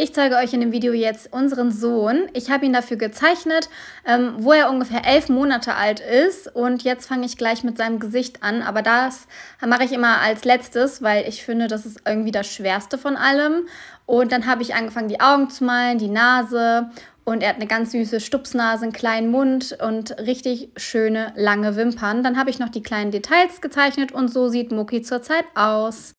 Ich zeige euch in dem Video jetzt unseren Sohn. Ich habe ihn dafür gezeichnet, ähm, wo er ungefähr elf Monate alt ist. Und jetzt fange ich gleich mit seinem Gesicht an. Aber das mache ich immer als letztes, weil ich finde, das ist irgendwie das Schwerste von allem. Und dann habe ich angefangen, die Augen zu malen, die Nase und er hat eine ganz süße Stupsnase, einen kleinen Mund und richtig schöne lange Wimpern. Dann habe ich noch die kleinen Details gezeichnet und so sieht Muki zurzeit aus.